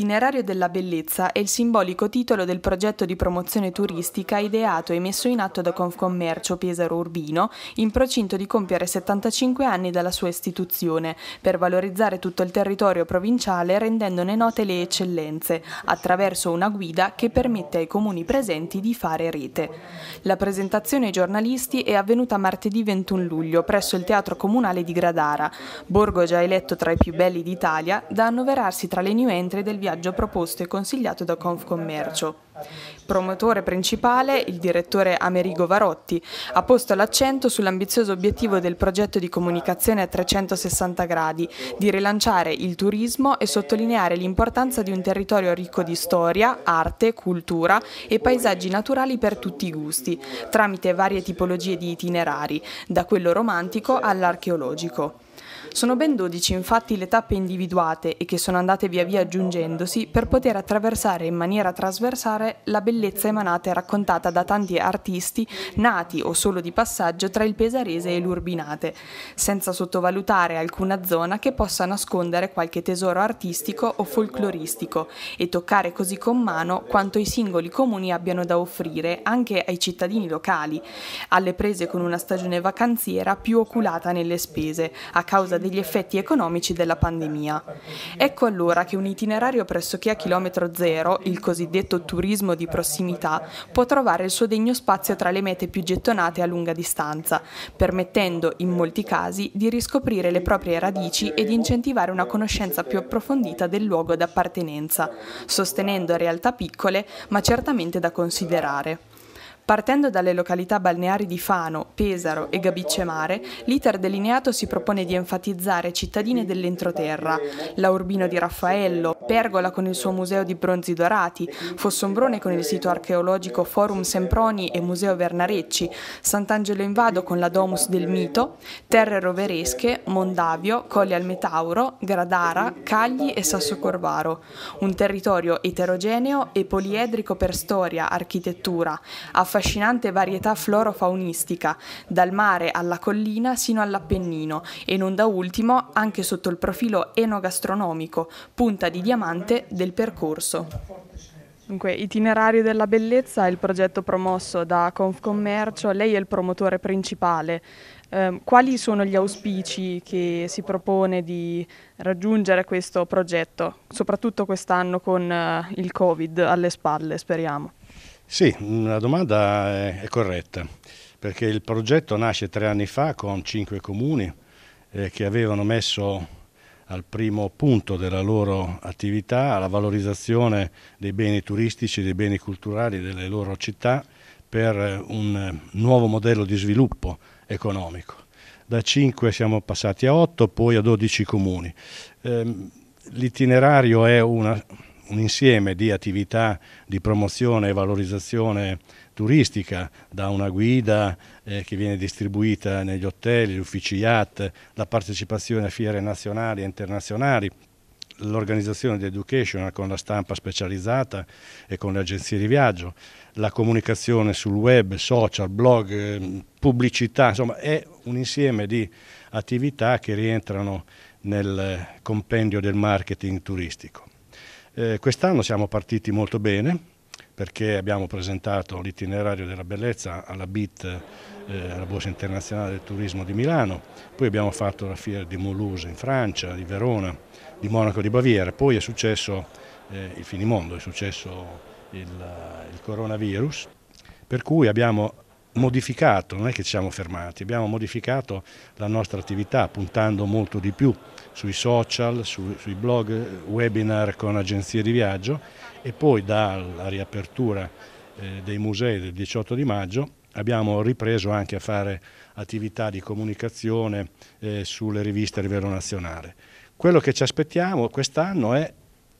L'itinerario della bellezza è il simbolico titolo del progetto di promozione turistica ideato e messo in atto da Confcommercio Pesaro Urbino in procinto di compiere 75 anni dalla sua istituzione per valorizzare tutto il territorio provinciale rendendone note le eccellenze attraverso una guida che permette ai comuni presenti di fare rete. La presentazione ai giornalisti è avvenuta martedì 21 luglio presso il Teatro Comunale di Gradara, borgo già eletto tra i più belli d'Italia da annoverarsi tra le new entry del viaggio viaggio proposto e consigliato da Confcommercio. Promotore principale, il direttore Amerigo Varotti, ha posto l'accento sull'ambizioso obiettivo del progetto di comunicazione a 360 gradi, di rilanciare il turismo e sottolineare l'importanza di un territorio ricco di storia, arte, cultura e paesaggi naturali per tutti i gusti, tramite varie tipologie di itinerari, da quello romantico all'archeologico. Sono ben 12 infatti le tappe individuate e che sono andate via via aggiungendosi per poter attraversare in maniera trasversale la bellezza emanata e raccontata da tanti artisti nati o solo di passaggio tra il Pesarese e l'Urbinate, senza sottovalutare alcuna zona che possa nascondere qualche tesoro artistico o folcloristico e toccare così con mano quanto i singoli comuni abbiano da offrire anche ai cittadini locali, alle prese con una stagione vacanziera più oculata nelle spese, a causa degli effetti economici della pandemia. Ecco allora che un itinerario pressoché a chilometro zero, il cosiddetto turismo di prossimità, può trovare il suo degno spazio tra le mete più gettonate a lunga distanza, permettendo, in molti casi, di riscoprire le proprie radici e di incentivare una conoscenza più approfondita del luogo d'appartenenza, sostenendo realtà piccole ma certamente da considerare. Partendo dalle località balneari di Fano, Pesaro e Gabicemare, l'iter delineato si propone di enfatizzare cittadine dell'entroterra, Laurbino di Raffaello, Pergola con il suo museo di bronzi dorati, Fossombrone con il sito archeologico Forum Semproni e Museo Vernarecci, Sant'Angelo in Vado con la Domus del Mito, Terre Roveresche, Mondavio, Colli al Metauro, Gradara, Cagli e Sasso Corvaro. Un territorio eterogeneo e poliedrico per storia, architettura, affascinante affascinante varietà florofaunistica, dal mare alla collina sino all'Appennino e non da ultimo anche sotto il profilo enogastronomico, punta di diamante del percorso. Dunque, Itinerario della Bellezza è il progetto promosso da Confcommercio, lei è il promotore principale. Eh, quali sono gli auspici che si propone di raggiungere questo progetto, soprattutto quest'anno con eh, il Covid alle spalle, speriamo? Sì, la domanda è, è corretta, perché il progetto nasce tre anni fa con cinque comuni eh, che avevano messo al primo punto della loro attività, la valorizzazione dei beni turistici, dei beni culturali delle loro città per un nuovo modello di sviluppo economico. Da 5 siamo passati a 8, poi a 12 comuni. Ehm, l'itinerario è una un insieme di attività di promozione e valorizzazione turistica, da una guida eh, che viene distribuita negli hotel, gli uffici IAT, la partecipazione a fiere nazionali e internazionali, l'organizzazione di education con la stampa specializzata e con le agenzie di viaggio, la comunicazione sul web, social, blog, ehm, pubblicità, insomma è un insieme di attività che rientrano nel compendio del marketing turistico. Eh, Quest'anno siamo partiti molto bene perché abbiamo presentato l'itinerario della bellezza alla BIT, eh, alla Borsa Internazionale del Turismo di Milano, poi abbiamo fatto la fiera di Moulouse in Francia, di Verona, di Monaco di Baviera, poi è successo eh, il finimondo, è successo il, il coronavirus, per cui abbiamo modificato, non è che ci siamo fermati, abbiamo modificato la nostra attività puntando molto di più sui social, su, sui blog, webinar con agenzie di viaggio e poi dalla riapertura eh, dei musei del 18 di maggio abbiamo ripreso anche a fare attività di comunicazione eh, sulle riviste a livello nazionale. Quello che ci aspettiamo quest'anno è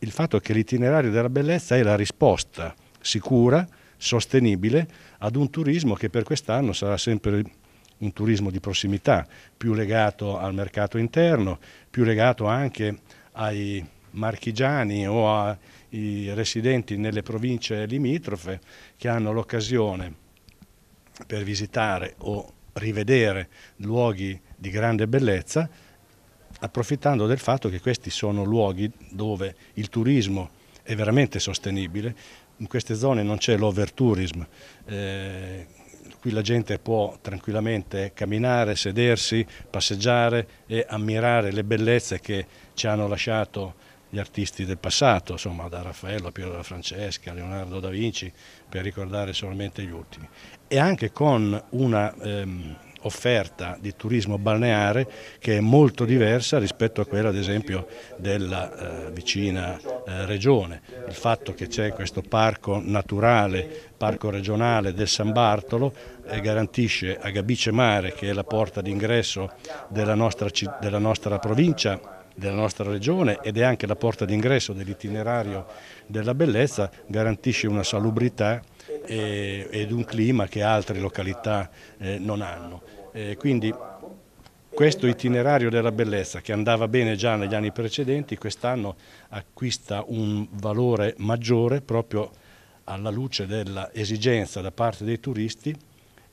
il fatto che l'itinerario della bellezza è la risposta sicura sostenibile ad un turismo che per quest'anno sarà sempre un turismo di prossimità, più legato al mercato interno, più legato anche ai marchigiani o ai residenti nelle province limitrofe che hanno l'occasione per visitare o rivedere luoghi di grande bellezza, approfittando del fatto che questi sono luoghi dove il turismo è veramente sostenibile, in queste zone non c'è l'overtourism, eh, qui la gente può tranquillamente camminare, sedersi, passeggiare e ammirare le bellezze che ci hanno lasciato gli artisti del passato, insomma da Raffaello, a Piero della Francesca, a Leonardo da Vinci, per ricordare solamente gli ultimi. E anche con una... Ehm, offerta di turismo balneare che è molto diversa rispetto a quella ad esempio della eh, vicina eh, regione. Il fatto che c'è questo parco naturale, parco regionale del San Bartolo eh, garantisce a Gabice Mare che è la porta d'ingresso della, della nostra provincia della nostra regione ed è anche la porta d'ingresso dell'itinerario della bellezza, garantisce una salubrità eh, ed un clima che altre località eh, non hanno. Eh, quindi questo itinerario della bellezza che andava bene già negli anni precedenti, quest'anno acquista un valore maggiore proprio alla luce dell'esigenza da parte dei turisti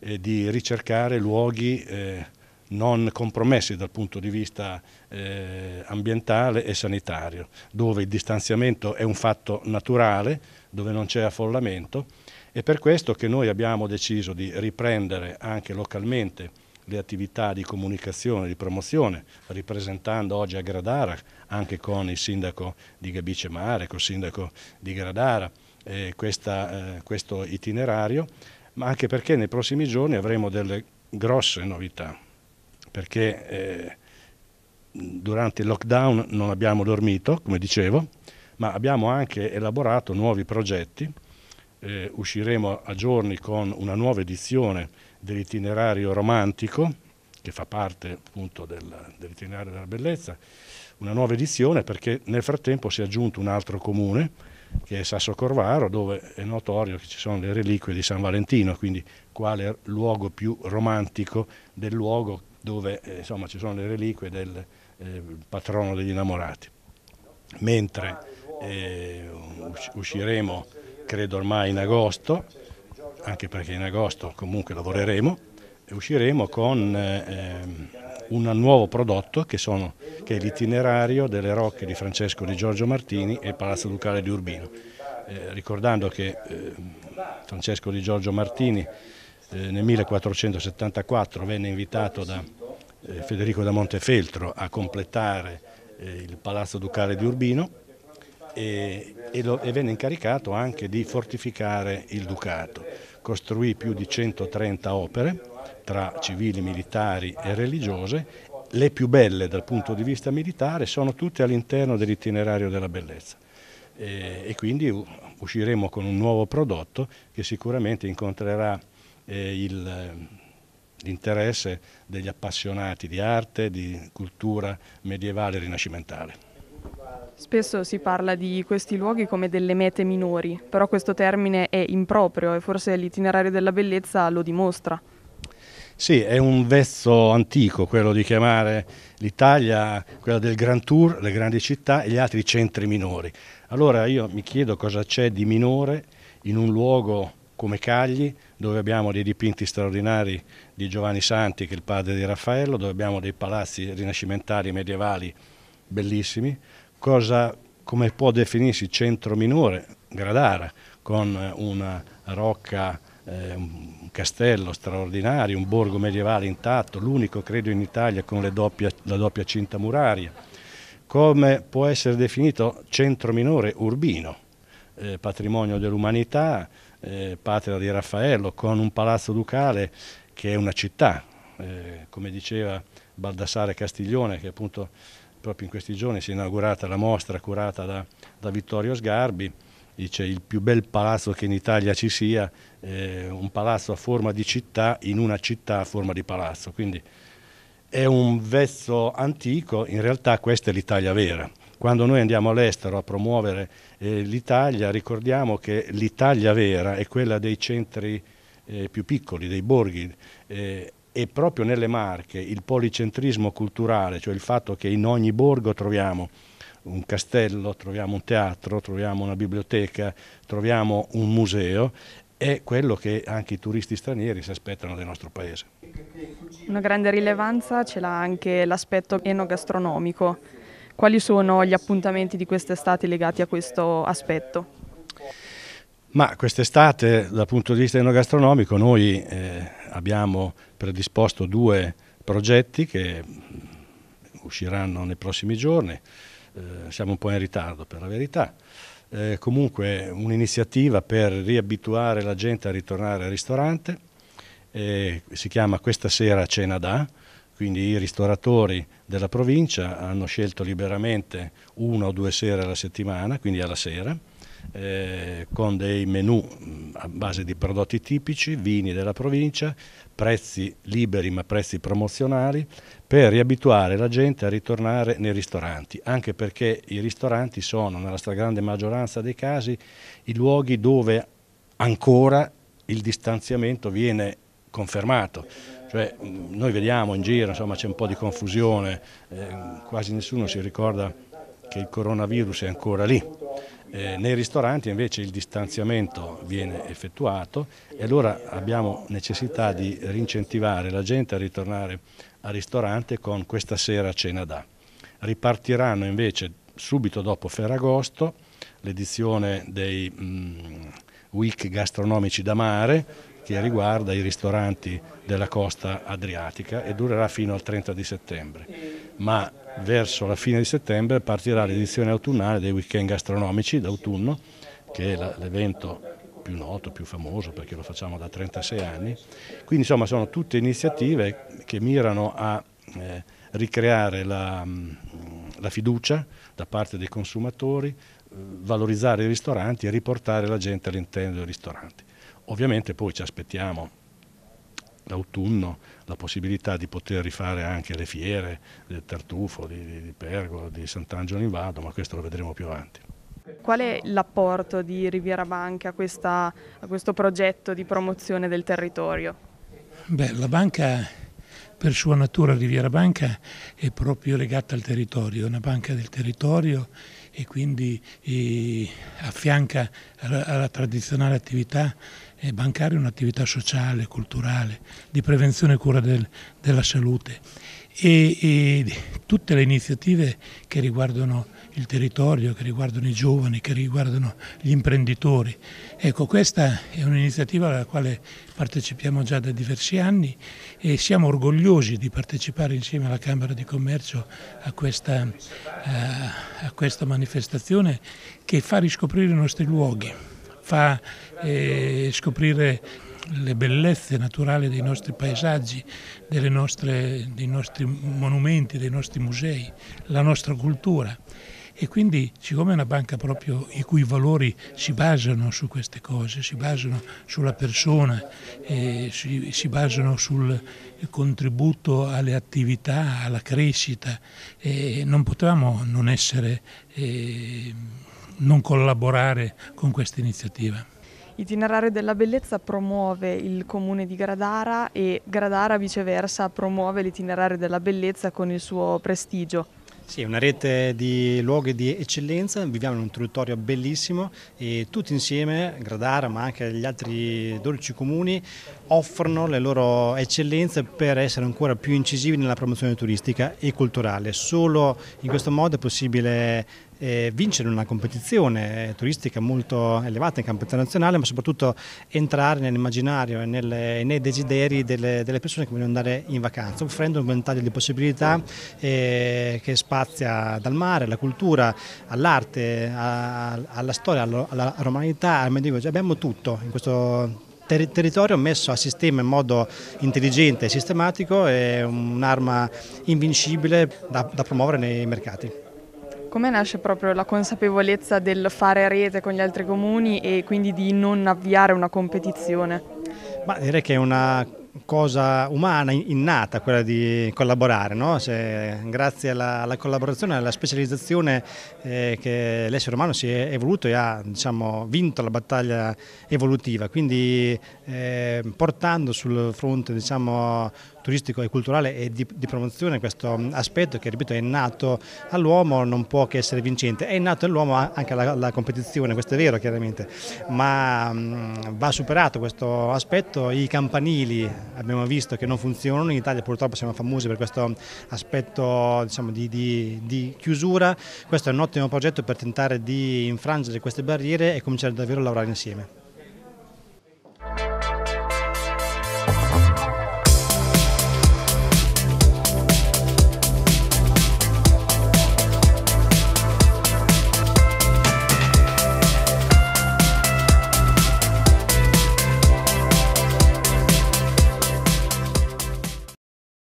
eh, di ricercare luoghi eh, non compromessi dal punto di vista eh, ambientale e sanitario, dove il distanziamento è un fatto naturale, dove non c'è affollamento, è per questo che noi abbiamo deciso di riprendere anche localmente le attività di comunicazione, di promozione, ripresentando oggi a Gradara, anche con il sindaco di Gabice Mare, con il sindaco di Gradara, eh, questa, eh, questo itinerario, ma anche perché nei prossimi giorni avremo delle grosse novità, perché eh, durante il lockdown non abbiamo dormito, come dicevo, ma abbiamo anche elaborato nuovi progetti, eh, usciremo a giorni con una nuova edizione dell'itinerario romantico, che fa parte appunto del, dell'itinerario della bellezza, una nuova edizione perché nel frattempo si è aggiunto un altro comune che è Sasso Corvaro dove è notorio che ci sono le reliquie di San Valentino, quindi quale luogo più romantico del luogo dove eh, insomma, ci sono le reliquie del eh, patrono degli innamorati. Mentre eh, usciremo credo ormai in agosto anche perché in agosto comunque lavoreremo e usciremo con eh, un nuovo prodotto che, sono, che, è l'itinerario delle rocche di Francesco di Giorgio Martini e Palazzo Ducale di Urbino. Eh, ricordando che eh, Francesco di Giorgio Martini eh, nel 1474 venne invitato da eh, Federico da Montefeltro a completare eh, il Palazzo Ducale di Urbino e, e, lo, e, venne incaricato anche di fortificare il Ducato costruì più di 130 opere tra civili, militari e religiose. Le più belle dal punto di vista militare sono tutte all'interno dell'itinerario della bellezza e, e, quindi usciremo con un nuovo prodotto che sicuramente incontrerà eh, il eh, l'interesse degli appassionati di arte, di cultura medievale e rinascimentale. Spesso si parla di questi luoghi come delle mete minori, però questo termine è improprio e forse l'itinerario della bellezza lo dimostra. Sì, è un vezzo antico quello di chiamare l'Italia, quella del Grand Tour, le grandi città e gli altri centri minori. Allora io mi chiedo cosa c'è di minore in un luogo come Cagli, dove abbiamo dei dipinti straordinari di Giovanni Santi, che è il padre di Raffaello, dove abbiamo dei palazzi rinascimentali medievali bellissimi, cosa, come può definirsi centro minore, Gradara, con una rocca, eh, un castello straordinario, un borgo medievale intatto, l'unico credo in Italia con doppia, la doppia cinta muraria, come può essere definito centro minore urbino, eh, patrimonio dell'umanità, eh, patria di Raffaello, con un palazzo ducale che è una città, eh, come diceva Baldassare Castiglione, che appunto proprio in questi giorni si è inaugurata la mostra curata da, da Vittorio Sgarbi, dice il più bel palazzo che in Italia ci sia, eh, un palazzo a forma di città in una città a forma di palazzo, quindi è un vezzo antico, in realtà questa è l'Italia vera. Quando noi andiamo all'estero a promuovere eh, l'Italia ricordiamo che l'Italia vera è quella dei centri eh, più piccoli, dei borghi, eh, e proprio nelle Marche il policentrismo culturale, cioè il fatto che in ogni borgo troviamo un castello, troviamo un teatro, troviamo una biblioteca, troviamo un museo, è quello che anche i turisti stranieri si aspettano del nostro paese. Una grande rilevanza ce l'ha anche l'aspetto enogastronomico. Quali sono gli appuntamenti di quest'estate legati a questo aspetto? Ma quest'estate dal punto di vista enogastronomico noi eh, abbiamo predisposto due progetti che usciranno nei prossimi giorni, eh, siamo un po' in ritardo per la verità, eh, comunque un'iniziativa per riabituare la gente a ritornare al ristorante, eh, si chiama Questa sera cena da, quindi i ristoratori della provincia hanno scelto liberamente una o due sere alla settimana, quindi alla sera, eh, con dei menù mm, a base di prodotti tipici, vini della provincia, prezzi liberi ma prezzi promozionali, per riabituare la gente a ritornare nei ristoranti, anche perché i ristoranti sono nella stragrande maggioranza dei casi i luoghi dove ancora il distanziamento viene confermato. Cioè, mm, noi vediamo in giro, c'è un po' di confusione, eh, quasi nessuno si ricorda che il coronavirus è ancora lì eh, nei ristoranti invece il distanziamento viene effettuato e allora abbiamo necessità di rincentivare la gente a ritornare al ristorante con questa sera cena da. Ripartiranno invece subito dopo Ferragosto l'edizione dei mh, mm, week gastronomici da mare che riguarda i ristoranti della costa adriatica e durerà fino al 30 di settembre. Ma verso la fine di settembre partirà l'edizione autunnale dei weekend gastronomici d'autunno, che è l'evento più noto, più famoso perché lo facciamo da 36 anni. Quindi insomma sono tutte iniziative che mirano a eh, ricreare la, mm, la fiducia da parte dei consumatori, eh, valorizzare i ristoranti e riportare la gente all'interno dei ristoranti. Ovviamente poi ci aspettiamo autunno la possibilità di poter rifare anche le fiere del Tartufo, di, di Pergola, di Sant'Angelo in Vado, ma questo lo vedremo più avanti. Qual è l'apporto di Riviera Banca a, questa, a questo progetto di promozione del territorio? Beh, la banca per sua natura Riviera Banca è proprio legata al territorio, è una banca del territorio e quindi eh, affianca alla, alla tradizionale attività eh, bancaria un'attività sociale, culturale, di prevenzione e cura del, della salute e, e tutte le iniziative che riguardano il territorio, che riguardano i giovani, che riguardano gli imprenditori. Ecco, questa è un'iniziativa alla quale partecipiamo già da diversi anni e siamo orgogliosi di partecipare insieme alla Camera di Commercio a questa, eh, a questa manifestazione che fa riscoprire i nostri luoghi, fa eh, scoprire le bellezze naturali dei nostri paesaggi, nostre, dei nostri monumenti, dei nostri musei, la nostra cultura. E quindi, siccome è una banca proprio i cui valori si basano su queste cose, si basano sulla persona, eh, si, si, basano sul contributo alle attività, alla crescita, eh, non potevamo non essere, eh, non collaborare con questa iniziativa. Itinerario della Bellezza promuove il comune di Gradara e Gradara viceversa promuove l'itinerario della bellezza con il suo prestigio. Sì, è una rete di luoghi di eccellenza, viviamo in un territorio bellissimo e tutti insieme, Gradara ma anche gli altri 12 comuni, offrono le loro eccellenze per essere ancora più incisivi nella promozione turistica e culturale. Solo in questo modo è possibile eh, vincere una competizione eh, turistica molto elevata in campo internazionale, ma soprattutto entrare nell'immaginario e nel, nei desideri delle, delle, persone che vogliono andare in vacanza, offrendo un ventaglio di possibilità eh, che spazia dal mare, alla cultura, all'arte, alla storia, alla, alla romanità, al medioevo. Cioè, abbiamo tutto in questo territorio messo a sistema in modo intelligente e sistematico è un'arma invincibile da, da promuovere nei mercati. Come nasce proprio la consapevolezza del fare rete con gli altri comuni e quindi di non avviare una competizione? Ma direi che è una cosa umana, innata, quella di collaborare. No? Se, grazie alla, alla, collaborazione, alla specializzazione eh, che l'essere umano si è evoluto e ha diciamo, vinto la battaglia evolutiva, quindi eh, portando sul fronte diciamo, turistico e culturale e di, di promozione questo mm, aspetto che ripeto è nato all'uomo non può che essere vincente, è nato all'uomo anche la, la, competizione, questo è vero chiaramente, ma mh, mm, va superato questo aspetto, i campanili abbiamo visto che non funzionano, in Italia purtroppo siamo famosi per questo aspetto diciamo, di, di, di chiusura, questo è un ottimo progetto per tentare di infrangere queste barriere e cominciare davvero a lavorare insieme.